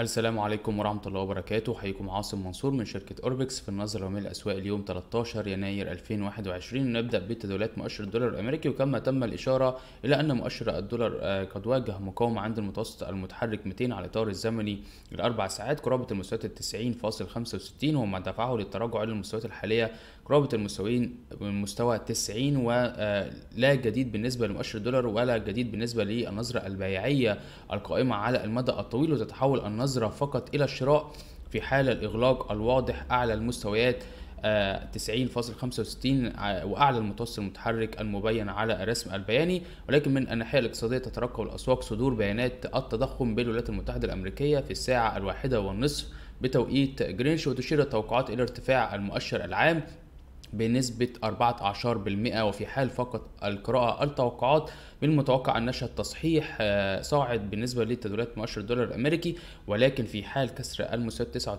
السلام عليكم ورحمة الله وبركاته حيكم عاصم منصور من شركة أوربكس في النظرة من الأسواق اليوم 13 يناير 2021 ونبدأ بتداولات مؤشر الدولار الأمريكي وكما تم الإشارة إلى أن مؤشر الدولار آه، قد واجه مقاومة عند المتوسط المتحرك 200 على الإطار الزمني لأربع ساعات قرابة المستويات ال 90.65 وما دفعه للتراجع إلى المستويات الحالية رابط المستويين من مستوى 90 ولا آه، جديد بالنسبة لمؤشر الدولار ولا جديد بالنسبة للنظرة البيعية القائمة على المدى الطويل وتتحول النظرة فقط إلى الشراء في حال الإغلاق الواضح أعلى المستويات 90.65 آه، آه، واعلى المتوسط المتحرك المبين على الرسم البياني ولكن من الناحيه الاقتصاديه تترقب الاسواق صدور بيانات التضخم بالولايات المتحده الامريكيه في الساعه الواحده والنصف بتوقيت جرينش وتشير التوقعات الى ارتفاع المؤشر العام بنسبة 14% وفي حال فقط القراءة التوقعات من المتوقع أن نشهد تصحيح آه، صاعد بالنسبة لتداولات مؤشر الدولار الأمريكي ولكن في حال كسر المستوى آه،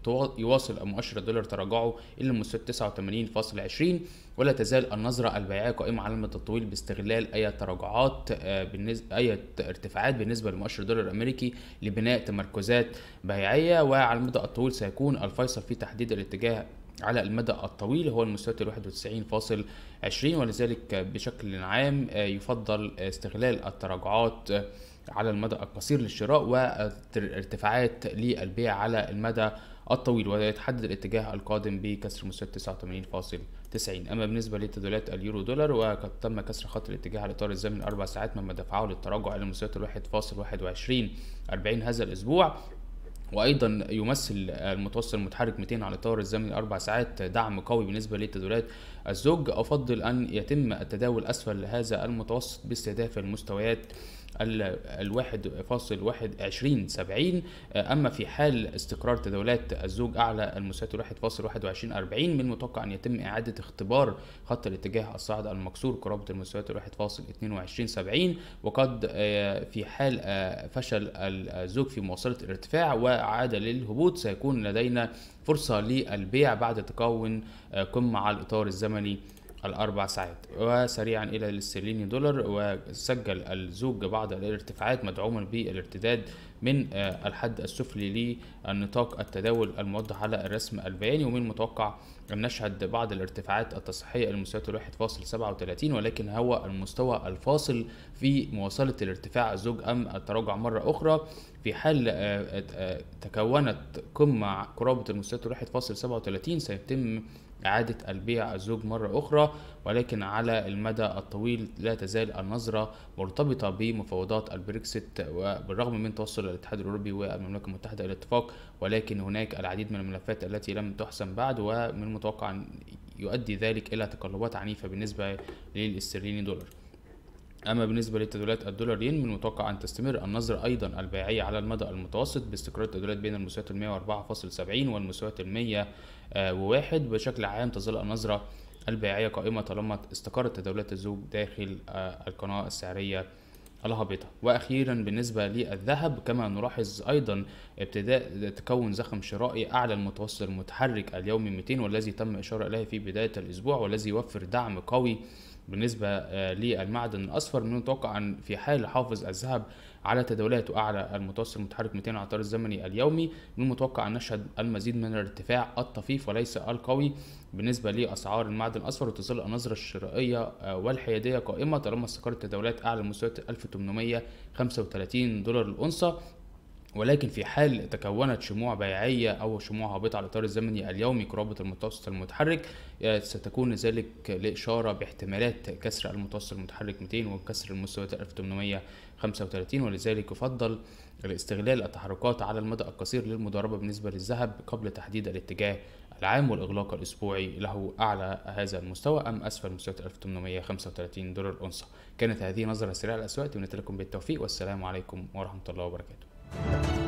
89.90 يواصل مؤشر الدولار تراجعه إلى المستوى 89.20 ولا تزال النظرة البيعية قائمة على المدى الطويل باستغلال أي تراجعات آه، بالنسبة أي ارتفاعات بالنسبة لمؤشر الدولار الأمريكي لبناء تمركزات بيعية وعلى المدى الطويل سيكون الفيصل في تحديد الاتجاه على المدى الطويل هو المستوى ال 91.20 ولذلك بشكل عام آه، يفضل استغلال التراجعات آه، على المدى القصير للشراء والارتفاعات للبيع على المدى الطويل ويتحدد الاتجاه القادم بكسر مستوى 89.90 اما بالنسبه لتداولات اليورو دولار وقد تم كسر خط الاتجاه على اطار الزمن اربع ساعات مما دفعه للتراجع الى مستويات 1.21 40 هذا الاسبوع وايضا يمثل المتوسط المتحرك 200 على طار الزمن اربع ساعات دعم قوي بالنسبه لتداولات الزوج افضل ان يتم التداول اسفل هذا المتوسط باستهداف المستويات الواحد فاصل واحد عشرين سبعين آه، أما في حال استقرار تداولات الزوج أعلى المستويات الواحد فاصل واحد وعشرين أربعين من المتوقع أن يتم إعادة اختبار خط الاتجاه الصاعد المكسور قرابة المستويات الواحد فاصل اتنين وعشرين سبعين وقد آه، في حال آه، فشل الزوج في مواصلة الارتفاع وعاد للهبوط سيكون لدينا فرصة للبيع بعد تكون قمة على الإطار الزمني الأربع ساعات وسريعا إلى الاسترليني دولار وسجل الزوج بعض الارتفاعات مدعوما بالارتداد من آه، الحد السفلي للنطاق التداول الموضح على الرسم البياني ومن المتوقع نشهد بعض الارتفاعات التصحية لمستويات الواحد فاصل سبعة وتلاتين ولكن هو المستوى الفاصل في مواصلة الارتفاع الزوج أم التراجع مرة أخرى في حال آه، آه، آه، تكونت قمة قرابة المستويات الواحد فاصل سبعة وتلاتين سيتم إعادة البيع الزوج مرة أخرى ولكن على المدى الطويل لا تزال النظرة مرتبطة بمفاوضات البريكسيت وبالرغم من توصل الاتحاد الأوروبي والمملكة المتحدة إلى اتفاق ولكن هناك العديد من الملفات التي لم تحسم بعد ومن المتوقع أن يؤدي ذلك إلى تقلبات عنيفة بالنسبة للاسترليني دولار أما بالنسبة لتداولات الدولار ين من المتوقع أن تستمر النظرة أيضا البيعية على المدى المتوسط باستقرار التداولات بين المستويات ال 104.70 والمستويات ال 101 بشكل عام تظل النظرة البيعية قائمة طالما استقرت تداولات الزوج داخل آه، القناة السعرية الهابطة وأخيرا بالنسبة للذهب كما نلاحظ أيضا ابتداء تكون زخم شرائي أعلى المتوسط المتحرك اليومي 200 والذي تم إشارة إليه في بداية الأسبوع والذي يوفر دعم قوي بالنسبة آه، للمعدن الأصفر من المتوقع أن في حال حافظ الذهب على تداولاته أعلى المتوسط المتحرك 200 على الزمني اليومي من المتوقع أن نشهد المزيد من الارتفاع الطفيف وليس القوي بالنسبة لأسعار المعدن الأصفر وتظل النظرة الشرائية آه، والحيادية قائمة طالما استقرت تداولات أعلى مستويات 1835 دولار الأونصة ولكن في حال تكونت شموع بيعية أو شموع هابطة على الإطار الزمني اليومي قرابة المتوسط المتحرك آه، ستكون ذلك لإشارة باحتمالات كسر المتوسط المتحرك 200 وكسر المستويات 1835 ولذلك يفضل الاستغلال التحركات على المدى القصير للمضاربة بالنسبة للذهب قبل تحديد الاتجاه العام والإغلاق الأسبوعي له أعلى هذا المستوى أم أسفل مستويات 1835 دولار أونصة كانت هذه نظرة سريعة للأسواق ونتلكم بالتوفيق والسلام عليكم ورحمة الله وبركاته Thank you.